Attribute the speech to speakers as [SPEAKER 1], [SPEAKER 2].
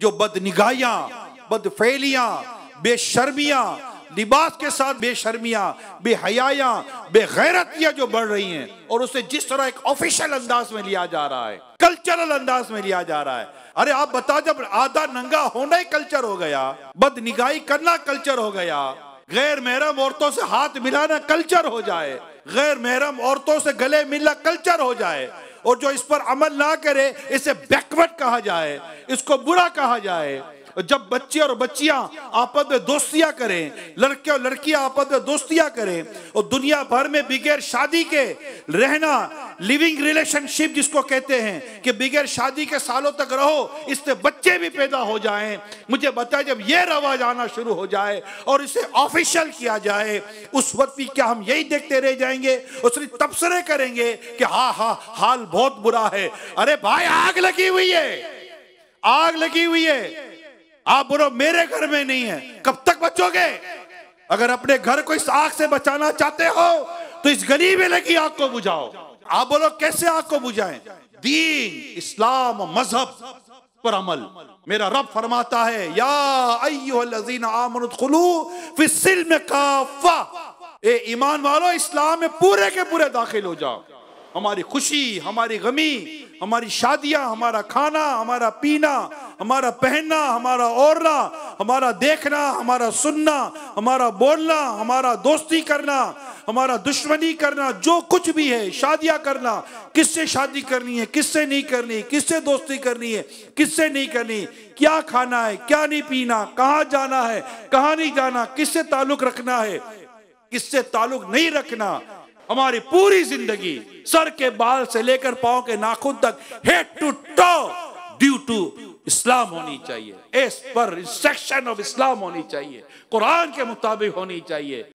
[SPEAKER 1] जो बद बद बदफैलियाँ बेशर्मियाँ लिबास के साथ बेशर्मियाँ बेहयाया बेगैरतियां जो बढ़ रही हैं और उसे जिस तरह एक ऑफिशियल अंदाज में लिया जा रहा है कल्चरल अंदाज में लिया जा रहा है अरे आप बता जब आधा नंगा होना ही कल्चर हो गया बदनिगाही करना कल्चर हो गया गैर महरम औरतों से हाथ मिलाना कल्चर हो जाए गैर महरम औरतों से गले मिलना कल्चर हो जाए और जो इस पर अमल ना करे इसे बैकवर्ड कहा जाए इसको बुरा कहा जाए जब बच्चे और बच्चियां आपस में दोस्तियां करें लड़के और लड़कियां आपस में दोस्तियां करें और दुनिया भर में बगैर शादी के रहना लिविंग रिलेशनशिप जिसको कहते हैं कि बगैर शादी के सालों तक रहो इससे बच्चे भी पैदा हो जाएं मुझे बताया जब ये रवाज आना शुरू हो जाए और इसे ऑफिशियल किया जाए उस वक्त भी क्या हम यही देखते रह जाएंगे और सिर्फ तबसरे करेंगे कि हा हा हाल बहुत बुरा है अरे भाई आग लगी हुई है आग लगी हुई है आप बोलो मेरे घर में नहीं है कब तक बचोगे अगर अपने घर को इस आग से बचाना चाहते हो तो इस गरीबी लगी आग को बुझाओ आप बोलो कैसे आग को बुझाएं दीन इस्लाम मजहब पर अमल मेरा रब फरमाता है या ए ईमान वालों इस्लाम में पूरे के पूरे दाखिल हो जाओ हमारी खुशी हमारी गमी हमारी शादियां हमारा खाना हमारा पीना हमारा पहनना हमारा और हमारा देखना हमारा सुनना हमारा बोलना हमारा दोस्ती करना हमारा दुश्मनी करना जो कुछ भी है शादियां करना किससे शादी करनी है किससे नहीं करनी किससे दोस्ती करनी है किससे नहीं करनी क्या खाना है क्या नहीं पीना कहाँ जाना है कहाँ नहीं जाना किससे ताल्लुक रखना है किससे ताल्लुक नहीं रखना हमारी पूरी जिंदगी सर के बाल से लेकर पाओ के नाखून तक head to toe due to Islam होनी चाहिए इस पर सेक्शन ऑफ इस्लाम होनी चाहिए कुरान के मुताबिक होनी चाहिए